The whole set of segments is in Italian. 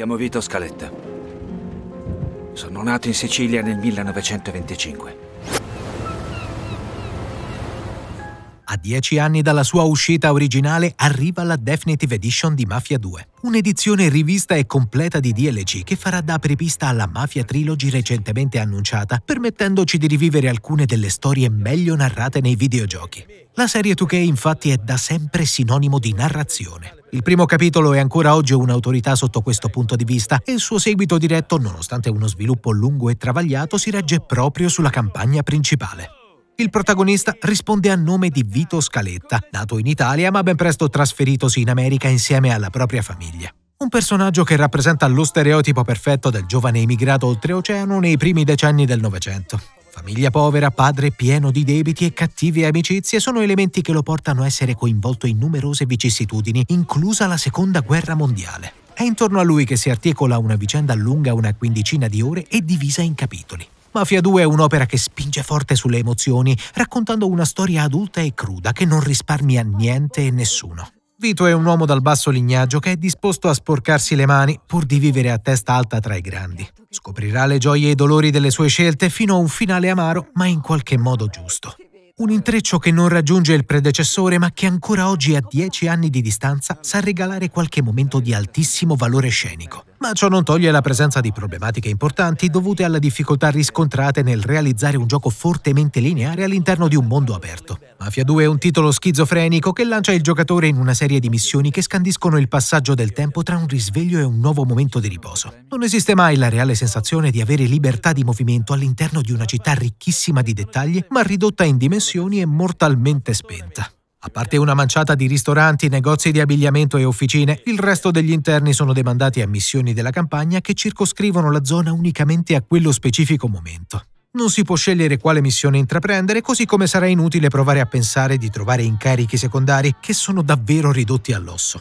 chiamo Vito Scaletta. Sono nato in Sicilia nel 1925. A dieci anni dalla sua uscita originale arriva la Definitive Edition di Mafia 2, un'edizione rivista e completa di DLC che farà da apripista alla Mafia Trilogy recentemente annunciata, permettendoci di rivivere alcune delle storie meglio narrate nei videogiochi. La serie 2K infatti è da sempre sinonimo di narrazione. Il primo capitolo è ancora oggi un'autorità sotto questo punto di vista e il suo seguito diretto, nonostante uno sviluppo lungo e travagliato, si regge proprio sulla campagna principale. Il protagonista risponde a nome di Vito Scaletta, nato in Italia ma ben presto trasferitosi in America insieme alla propria famiglia. Un personaggio che rappresenta lo stereotipo perfetto del giovane emigrato oltreoceano nei primi decenni del Novecento. Famiglia povera, padre pieno di debiti e cattive amicizie sono elementi che lo portano a essere coinvolto in numerose vicissitudini, inclusa la Seconda Guerra Mondiale. È intorno a lui che si articola una vicenda lunga una quindicina di ore e divisa in capitoli. Mafia 2 è un'opera che spinge forte sulle emozioni, raccontando una storia adulta e cruda che non risparmia niente e nessuno. Vito è un uomo dal basso lignaggio che è disposto a sporcarsi le mani pur di vivere a testa alta tra i grandi. Scoprirà le gioie e i dolori delle sue scelte fino a un finale amaro, ma in qualche modo giusto. Un intreccio che non raggiunge il predecessore, ma che ancora oggi, a dieci anni di distanza, sa regalare qualche momento di altissimo valore scenico ma ciò non toglie la presenza di problematiche importanti dovute alle difficoltà riscontrate nel realizzare un gioco fortemente lineare all'interno di un mondo aperto. Mafia 2 è un titolo schizofrenico che lancia il giocatore in una serie di missioni che scandiscono il passaggio del tempo tra un risveglio e un nuovo momento di riposo. Non esiste mai la reale sensazione di avere libertà di movimento all'interno di una città ricchissima di dettagli, ma ridotta in dimensioni e mortalmente spenta. A parte una manciata di ristoranti, negozi di abbigliamento e officine, il resto degli interni sono demandati a missioni della campagna che circoscrivono la zona unicamente a quello specifico momento. Non si può scegliere quale missione intraprendere, così come sarà inutile provare a pensare di trovare incarichi secondari che sono davvero ridotti all'osso.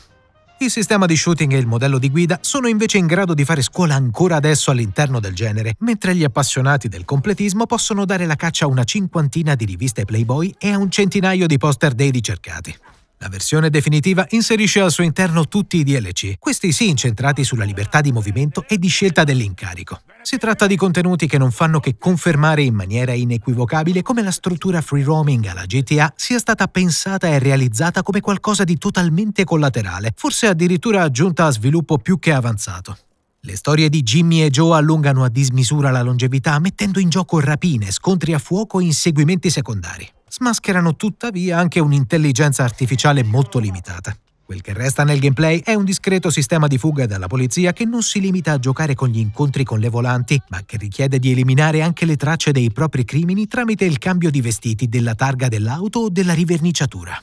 Il sistema di shooting e il modello di guida sono invece in grado di fare scuola ancora adesso all'interno del genere, mentre gli appassionati del completismo possono dare la caccia a una cinquantina di riviste Playboy e a un centinaio di poster dei ricercati. La versione definitiva inserisce al suo interno tutti i DLC, questi sì incentrati sulla libertà di movimento e di scelta dell'incarico. Si tratta di contenuti che non fanno che confermare in maniera inequivocabile come la struttura free roaming alla GTA sia stata pensata e realizzata come qualcosa di totalmente collaterale, forse addirittura aggiunta a sviluppo più che avanzato. Le storie di Jimmy e Joe allungano a dismisura la longevità mettendo in gioco rapine, scontri a fuoco e inseguimenti secondari. Smascherano tuttavia anche un'intelligenza artificiale molto limitata. Quel che resta nel gameplay è un discreto sistema di fuga dalla polizia che non si limita a giocare con gli incontri con le volanti, ma che richiede di eliminare anche le tracce dei propri crimini tramite il cambio di vestiti della targa dell'auto o della riverniciatura.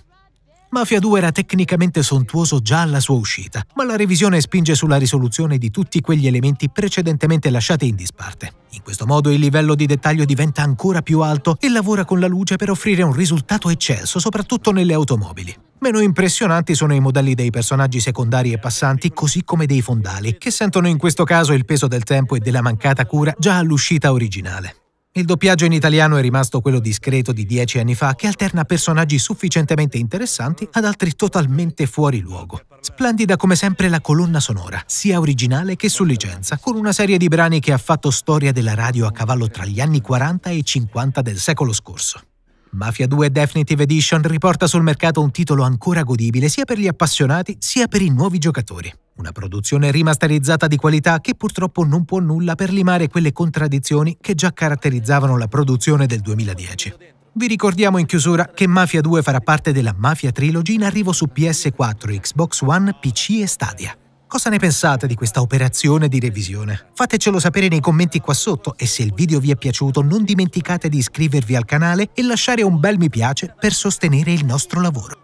Mafia 2 era tecnicamente sontuoso già alla sua uscita, ma la revisione spinge sulla risoluzione di tutti quegli elementi precedentemente lasciati in disparte. In questo modo il livello di dettaglio diventa ancora più alto e lavora con la luce per offrire un risultato eccelso, soprattutto nelle automobili. Meno impressionanti sono i modelli dei personaggi secondari e passanti, così come dei fondali, che sentono in questo caso il peso del tempo e della mancata cura già all'uscita originale. Il doppiaggio in italiano è rimasto quello discreto di dieci anni fa che alterna personaggi sufficientemente interessanti ad altri totalmente fuori luogo. Splendida come sempre la colonna sonora, sia originale che su licenza, con una serie di brani che ha fatto storia della radio a cavallo tra gli anni 40 e 50 del secolo scorso. Mafia 2 Definitive Edition riporta sul mercato un titolo ancora godibile sia per gli appassionati sia per i nuovi giocatori. Una produzione rimasterizzata di qualità che purtroppo non può nulla per limare quelle contraddizioni che già caratterizzavano la produzione del 2010. Vi ricordiamo in chiusura che Mafia 2 farà parte della Mafia Trilogy in arrivo su PS4, Xbox One, PC e Stadia. Cosa ne pensate di questa operazione di revisione? Fatecelo sapere nei commenti qua sotto e se il video vi è piaciuto non dimenticate di iscrivervi al canale e lasciare un bel mi piace per sostenere il nostro lavoro.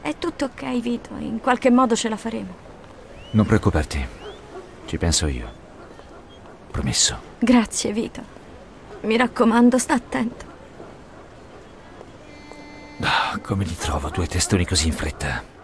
È tutto ok Vito, in qualche modo ce la faremo. Non preoccuparti. Ci penso io. Promesso. Grazie, Vito. Mi raccomando, sta attento. Ah, come li trovo due testoni così in fretta?